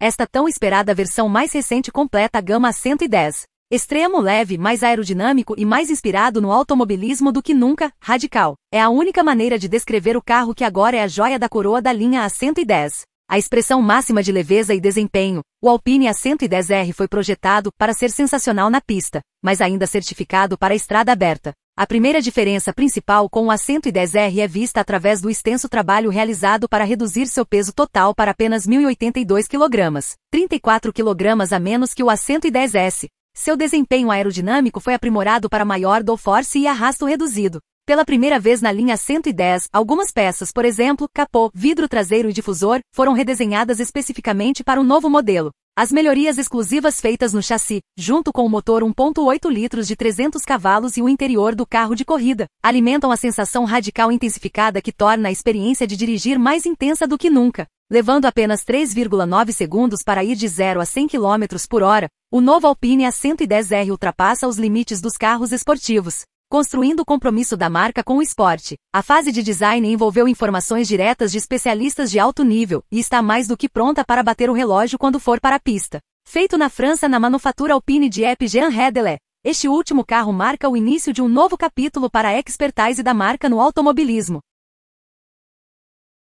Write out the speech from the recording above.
Esta tão esperada versão mais recente completa a gama 110. Extremo leve, mais aerodinâmico e mais inspirado no automobilismo do que nunca, radical. É a única maneira de descrever o carro que agora é a joia da coroa da linha A110. A expressão máxima de leveza e desempenho, o Alpine A110R foi projetado para ser sensacional na pista, mas ainda certificado para a estrada aberta. A primeira diferença principal com o A110R é vista através do extenso trabalho realizado para reduzir seu peso total para apenas 1.082 kg, 34 kg a menos que o A110S. Seu desempenho aerodinâmico foi aprimorado para maior force e arrasto reduzido. Pela primeira vez na linha 110, algumas peças, por exemplo, capô, vidro traseiro e difusor, foram redesenhadas especificamente para o novo modelo. As melhorias exclusivas feitas no chassi, junto com o motor 1.8 litros de 300 cavalos e o interior do carro de corrida, alimentam a sensação radical intensificada que torna a experiência de dirigir mais intensa do que nunca. Levando apenas 3,9 segundos para ir de 0 a 100 km por hora, o novo Alpine A110R ultrapassa os limites dos carros esportivos. Construindo o compromisso da marca com o esporte, a fase de design envolveu informações diretas de especialistas de alto nível e está mais do que pronta para bater o relógio quando for para a pista. Feito na França na manufatura Alpine de Epe Jean Redelet, este último carro marca o início de um novo capítulo para a expertise da marca no automobilismo,